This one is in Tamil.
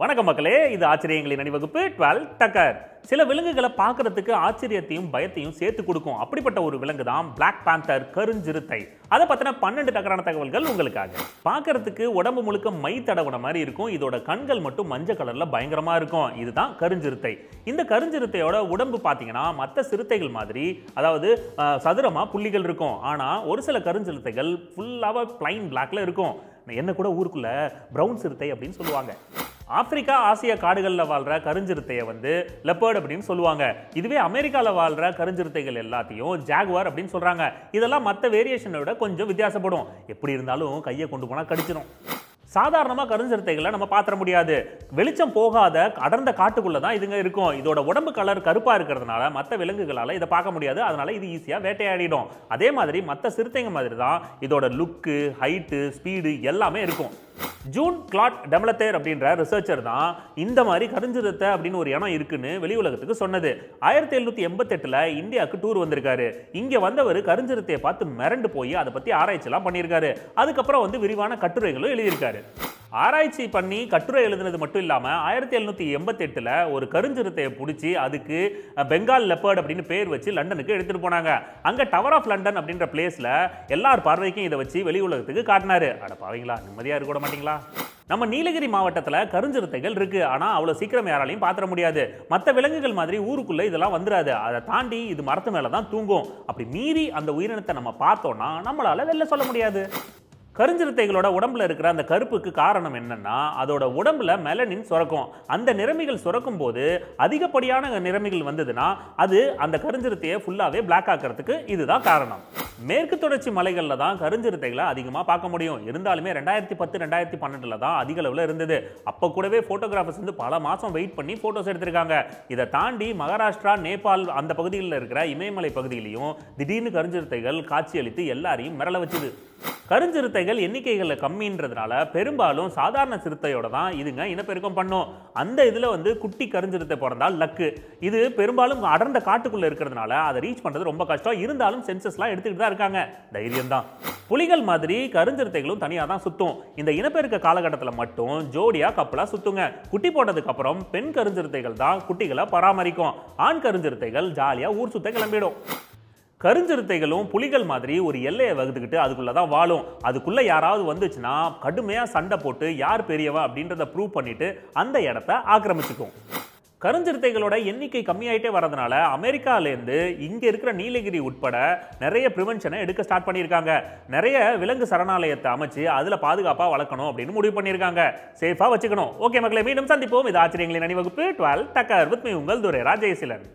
வணக்க மக்களே இது ஆச்சரியங்களின் அணிவகுப்பு டுவெல் டக்கர் சில விலங்குகளை பார்க்கறதுக்கு ஆச்சரியத்தையும் பயத்தையும் சேர்த்து கொடுக்கும் அப்படிப்பட்ட ஒரு விலங்கு தான் பிளாக் பேந்தர் கருஞ்சிறுத்தை அதை பற்றின பன்னெண்டு டக்கரான தகவல்கள் உங்களுக்காக பார்க்கறதுக்கு உடம்பு முழுக்க மை தடவுன மாதிரி இருக்கும் இதோட கண்கள் மட்டும் மஞ்சள் கலரில் பயங்கரமாக இருக்கும் இதுதான் கருஞ்சிறுத்தை இந்த கருஞ்சிறுத்தையோட உடம்பு பார்த்தீங்கன்னா மற்ற சிறுத்தைகள் மாதிரி அதாவது சதுரமாக புள்ளிகள் இருக்கும் ஆனால் ஒரு சில கருஞ்சிறுத்தைகள் ஃபுல்லாக பிளைன் பிளாக்ல இருக்கும் என்ன கூட ஊருக்குள்ளே ப்ரௌன் சிறுத்தை அப்படின்னு சொல்லுவாங்க ஆப்பிரிக்கா ஆசிய காடுகளில் வாழ்கிற கருஞ்சிறுத்தையை வந்து லெப்பர்ட் அப்படின்னு சொல்லுவாங்க இதுவே அமெரிக்காவில் வாழ்கிற கருஞ்சிறுத்தைகள் எல்லாத்தையும் ஜாகுவார் அப்படின்னு சொல்கிறாங்க இதெல்லாம் மற்ற வேரியேஷனை விட கொஞ்சம் வித்தியாசப்படும் எப்படி இருந்தாலும் கையை கொண்டு போனால் கடிச்சிடும் சாதாரணமாக கருஞ்சிறுத்தைகளை நம்ம பார்த்துட முடியாது வெளிச்சம் போகாத அடர்ந்த காட்டுக்குள்ளே தான் இதுங்க இருக்கும் இதோட உடம்பு கலர் கருப்பாக இருக்கிறதுனால மற்ற விலங்குகளால் இதை பார்க்க முடியாது அதனால் இது ஈஸியாக வேட்டையாடிடும் அதே மாதிரி மற்ற சிறுத்தைங்க மாதிரி தான் இதோட லுக்கு ஹைட்டு ஸ்பீடு எல்லாமே இருக்கும் ஜூன் கிளாட் டெமலத்தேர் அப்படின்ற ரிசர்ச்சர் தான் இந்த மாதிரி கருஞ்சிரத்தை அப்படின்னு ஒரு இடம் இருக்குன்னு வெளி உலகத்துக்கு சொன்னது ஆயிரத்தி எழுநூத்தி எண்பத்தெட்டில் இந்தியாவுக்கு டூர் வந்திருக்காரு இங்கே வந்தவர் கருஞ்சிரத்தையை பார்த்து மிரண்டு போய் அதை பற்றி ஆராய்ச்சிலாம் பண்ணியிருக்காரு அதுக்கப்புறம் வந்து விரிவான கட்டுரைகளும் எழுதியிருக்காரு ஆராய்ச்சி பண்ணி கட்டுரை எழுதுனது மட்டும் இல்லாமல் ஆயிரத்தி எழுநூற்றி எண்பத்தெட்டில் ஒரு கருஞ்சிறுத்தையை பிடிச்சி அதுக்கு பெங்கால் லெப்பர்ட் அப்படின்னு பேர் வச்சு லண்டனுக்கு எடுத்துகிட்டு போனாங்க அங்கே டவர் ஆஃப் லண்டன் அப்படின்ற பிளேஸில் எல்லார் பார்வைக்கும் இதை வச்சு வெளி உலகத்துக்கு காட்டினாரு அட பாவீங்களா நிம்மதியாக இருக்க மாட்டீங்களா நம்ம நீலகிரி மாவட்டத்தில் கருஞ்சிறுத்தைகள் இருக்குது ஆனால் அவ்வளோ சீக்கிரம் யாராலையும் பார்த்துட முடியாது மற்ற விலங்குகள் மாதிரி ஊருக்குள்ளே இதெல்லாம் வந்துடாது அதை தாண்டி இது மரத்து மேலே தான் தூங்கும் அப்படி மீறி அந்த உயிரினத்தை நம்ம பார்த்தோன்னா நம்மளால் வெளில சொல்ல முடியாது கருஞ்சிறுத்தைகளோட உடம்புல இருக்கிற அந்த கருப்புக்கு காரணம் என்னன்னா அதோட உடம்புல மெலனின் சுரக்கும் அந்த நிறமிகள் சுரக்கும் போது அதிகப்படியான நிறமிகள் வந்ததுன்னா அது அந்த கருஞ்சிறுத்தையை ஃபுல்லாகவே பிளாக் ஆக்கிறதுக்கு இதுதான் காரணம் மேற்கு தொடர்ச்சி மலைகளில் தான் கருஞ்சிறுத்தைகளை அதிகமாக பார்க்க முடியும் இருந்தாலுமே ரெண்டாயிரத்தி பத்து ரெண்டாயிரத்தி பன்னெண்டில் தான் அதிக அளவில் இருந்தது அப்போ கூடவே ஃபோட்டோகிராஃபர்ஸ் வந்து பல மாதம் வெயிட் பண்ணி ஃபோட்டோஸ் எடுத்திருக்காங்க இதை தாண்டி மகாராஷ்டிரா நேபாள் அந்த பகுதிகளில் இருக்கிற இமயமலை பகுதியிலையும் திடீர்னு கருஞ்சிறுத்தைகள் காட்சியளித்து எல்லாரையும் மிரள வச்சுது கருஞ்சிறுத்தைகள் எண்ணிக்கைகளில் கம்மின்றதுனால பெரும்பாலும் சாதாரண சிறுத்தையோட தான் இதுங்க இனப்பெருக்கம் பண்ணும் அந்த இதில் வந்து குட்டி கருஞ்சிறுத்தை பிறந்தால் லக்கு இது பெரும்பாலும் அடர்ந்த காட்டுக்குள்ளே இருக்கிறதுனால அதை ரீச் பண்ணுறது ரொம்ப கஷ்டம் இருந்தாலும் சென்சஸ்லாம் எடுத்துக்கிட்டு தான் இருக்காங்க தைரியம் தான் புலிகள் மாதிரி கருஞ்சிறுத்தைகளும் தனியாக தான் சுற்றும் இந்த இனப்பெருக்க காலகட்டத்தில் மட்டும் ஜோடியாக கப்பலாக சுற்றுங்க குட்டி போட்டதுக்கப்புறம் பெண் கருஞ்சிறுத்தைகள் தான் குட்டிகளை பராமரிக்கும் ஆண் கருஞ்சிறுத்தைகள் ஜாலியாக ஊர் சுத்த கிளம்பிடும் கருஞ்சிறுத்தைகளும் புலிகள் மாதிரி ஒரு எல்லையை வகுத்துக்கிட்டு அதுக்குள்ளே தான் வாழும் அதுக்குள்ளே யாராவது வந்துச்சுன்னா கடுமையாக சண்டை போட்டு யார் பெரியவா அப்படின்றத ப்ரூவ் பண்ணிவிட்டு அந்த இடத்த ஆக்கிரமிச்சுக்கும் கருஞ்சிறுத்தைகளோட எண்ணிக்கை கம்மியாயிட்டே வரதுனால அமெரிக்காலேருந்து இங்கே இருக்கிற நீலகிரி உட்பட நிறைய ப்ரிவென்ஷனை எடுக்க ஸ்டார்ட் பண்ணியிருக்காங்க நிறைய விலங்கு சரணாலயத்தை அமைச்சு அதில் பாதுகாப்பாக வளர்க்கணும் அப்படின்னு முடிவு பண்ணியிருக்காங்க சேஃபாக வச்சுக்கணும் ஓகே மக்களை மீண்டும் சந்திப்போம் இது ஆச்சரியங்களின் அணிவகுப்பு டுவெல் டக்கர் வித் உங்கள் துரை ராஜேசிலன்